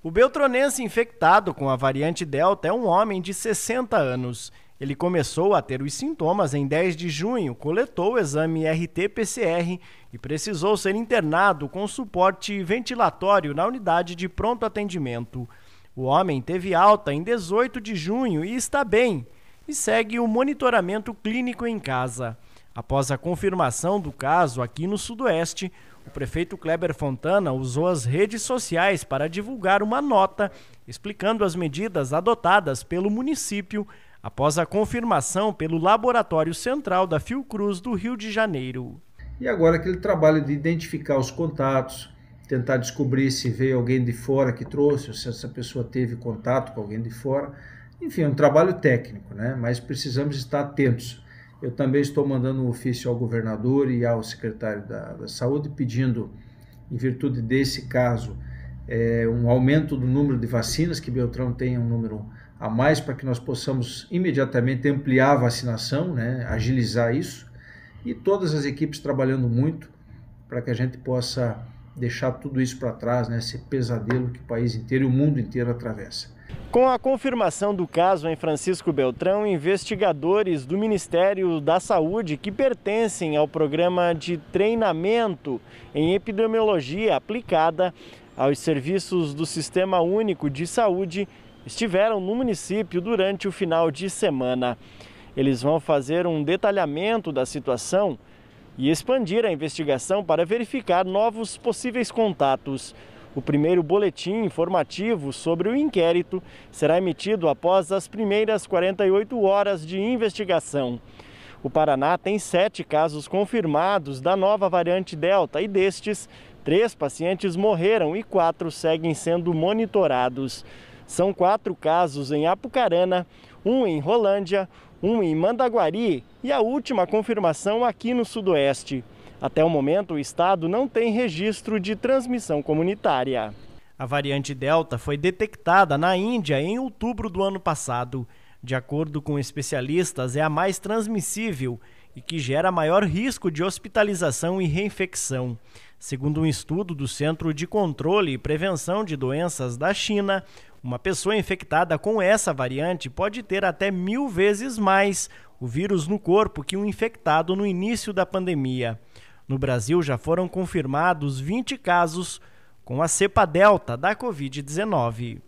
O beltronense infectado com a variante Delta é um homem de 60 anos. Ele começou a ter os sintomas em 10 de junho, coletou o exame RT-PCR e precisou ser internado com suporte ventilatório na unidade de pronto atendimento. O homem teve alta em 18 de junho e está bem, e segue o monitoramento clínico em casa. Após a confirmação do caso aqui no Sudoeste, o prefeito Kleber Fontana usou as redes sociais para divulgar uma nota explicando as medidas adotadas pelo município após a confirmação pelo Laboratório Central da Fiocruz do Rio de Janeiro. E agora aquele trabalho de identificar os contatos, tentar descobrir se veio alguém de fora que trouxe, ou se essa pessoa teve contato com alguém de fora. Enfim, é um trabalho técnico, né? mas precisamos estar atentos eu também estou mandando um ofício ao governador e ao secretário da, da Saúde pedindo, em virtude desse caso, é, um aumento do número de vacinas, que Beltrão tenha um número a mais, para que nós possamos imediatamente ampliar a vacinação, né, agilizar isso, e todas as equipes trabalhando muito para que a gente possa deixar tudo isso para trás, né, esse pesadelo que o país inteiro e o mundo inteiro atravessa. Com a confirmação do caso em Francisco Beltrão, investigadores do Ministério da Saúde que pertencem ao programa de treinamento em epidemiologia aplicada aos serviços do Sistema Único de Saúde estiveram no município durante o final de semana. Eles vão fazer um detalhamento da situação e expandir a investigação para verificar novos possíveis contatos. O primeiro boletim informativo sobre o inquérito será emitido após as primeiras 48 horas de investigação. O Paraná tem sete casos confirmados da nova variante Delta e destes, três pacientes morreram e quatro seguem sendo monitorados. São quatro casos em Apucarana, um em Rolândia, um em Mandaguari e a última confirmação aqui no Sudoeste. Até o momento, o estado não tem registro de transmissão comunitária. A variante Delta foi detectada na Índia em outubro do ano passado. De acordo com especialistas, é a mais transmissível e que gera maior risco de hospitalização e reinfecção. Segundo um estudo do Centro de Controle e Prevenção de Doenças da China, uma pessoa infectada com essa variante pode ter até mil vezes mais o vírus no corpo que um infectado no início da pandemia. No Brasil já foram confirmados 20 casos com a cepa delta da Covid-19.